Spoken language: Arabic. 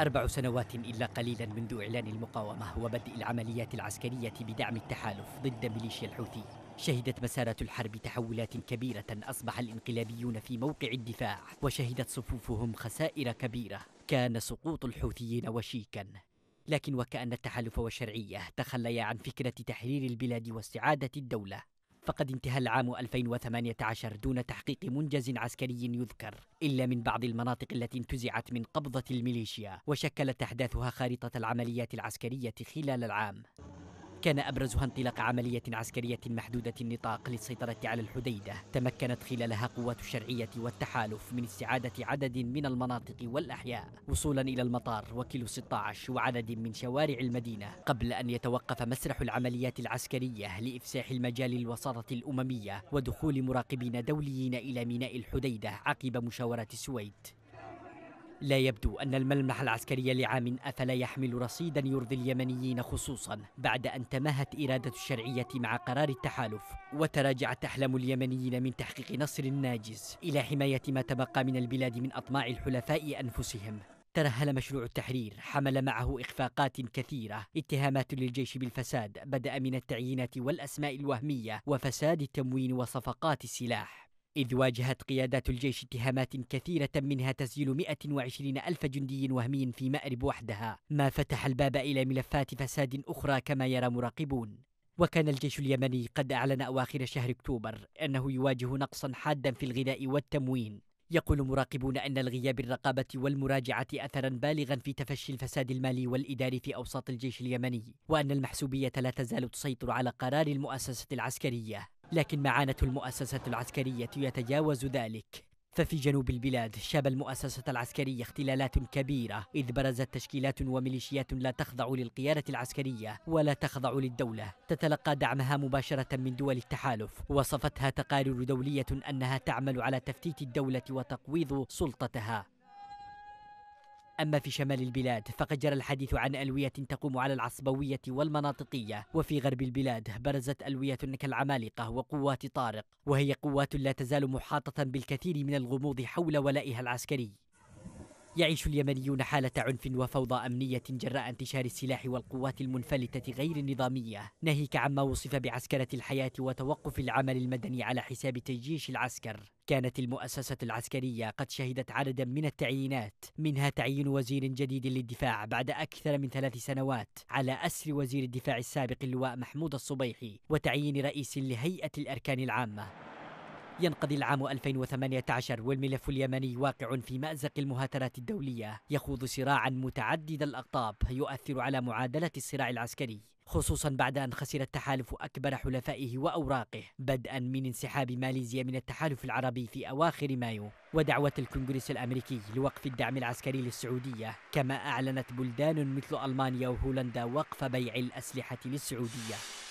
أربع سنوات إلا قليلا منذ إعلان المقاومة وبدء العمليات العسكرية بدعم التحالف ضد ميليشيا الحوثي شهدت مسارة الحرب تحولات كبيرة أصبح الإنقلابيون في موقع الدفاع وشهدت صفوفهم خسائر كبيرة كان سقوط الحوثيين وشيكا لكن وكأن التحالف والشرعية تخليا عن فكرة تحرير البلاد واستعادة الدولة فقد انتهى العام 2018 دون تحقيق منجز عسكري يذكر إلا من بعض المناطق التي انتزعت من قبضة الميليشيا وشكلت أحداثها خارطة العمليات العسكرية خلال العام كان أبرزها انطلاق عملية عسكرية محدودة النطاق للسيطرة على الحديدة تمكنت خلالها قوات الشرعية والتحالف من استعادة عدد من المناطق والأحياء وصولا إلى المطار وكيلو 16 وعدد من شوارع المدينة قبل أن يتوقف مسرح العمليات العسكرية لإفساح المجال الوساطة الأممية ودخول مراقبين دوليين إلى ميناء الحديدة عقب مشاورة السويد لا يبدو أن الملمح العسكري لعام أفلا يحمل رصيدا يرضي اليمنيين خصوصا بعد أن تماهت إرادة الشرعية مع قرار التحالف وتراجعت أحلام اليمنيين من تحقيق نصر ناجز إلى حماية ما تبقى من البلاد من أطماع الحلفاء أنفسهم ترهل مشروع التحرير حمل معه إخفاقات كثيرة اتهامات للجيش بالفساد بدأ من التعيينات والأسماء الوهمية وفساد التموين وصفقات السلاح إذ واجهت قيادات الجيش اتهامات كثيرة منها تسجيل 120 ألف جندي وهمي في مأرب وحدها ما فتح الباب إلى ملفات فساد أخرى كما يرى مراقبون وكان الجيش اليمني قد أعلن أواخر شهر أكتوبر أنه يواجه نقصا حادا في الغذاء والتموين يقول مراقبون أن الغياب الرقابة والمراجعة أثرا بالغا في تفشي الفساد المالي والإداري في أوساط الجيش اليمني وأن المحسوبية لا تزال تسيطر على قرار المؤسسة العسكرية لكن معاناة المؤسسة العسكرية يتجاوز ذلك ففي جنوب البلاد شاب المؤسسة العسكرية اختلالات كبيرة إذ برزت تشكيلات وميليشيات لا تخضع للقيادة العسكرية ولا تخضع للدولة تتلقى دعمها مباشرة من دول التحالف وصفتها تقارير دولية أنها تعمل على تفتيت الدولة وتقويض سلطتها أما في شمال البلاد فقد جرى الحديث عن ألوية تقوم على العصبوية والمناطقية وفي غرب البلاد برزت ألوية كالعمالقة وقوات طارق وهي قوات لا تزال محاطة بالكثير من الغموض حول ولائها العسكري يعيش اليمنيون حالة عنف وفوضى أمنية جراء انتشار السلاح والقوات المنفلتة غير النظامية ناهيك عما وصف بعسكرة الحياة وتوقف العمل المدني على حساب تجيش العسكر كانت المؤسسة العسكرية قد شهدت عددا من التعيينات منها تعيين وزير جديد للدفاع بعد أكثر من ثلاث سنوات على أسر وزير الدفاع السابق اللواء محمود الصبيحي وتعيين رئيس لهيئة الأركان العامة ينقضي العام 2018 والملف اليمني واقع في مأزق المهاترات الدولية يخوض صراعا متعدد الأقطاب يؤثر على معادلة الصراع العسكري خصوصا بعد أن خسر التحالف أكبر حلفائه وأوراقه بدءا من انسحاب ماليزيا من التحالف العربي في أواخر مايو ودعوة الكونغرس الأمريكي لوقف الدعم العسكري للسعودية كما أعلنت بلدان مثل ألمانيا وهولندا وقف بيع الأسلحة للسعودية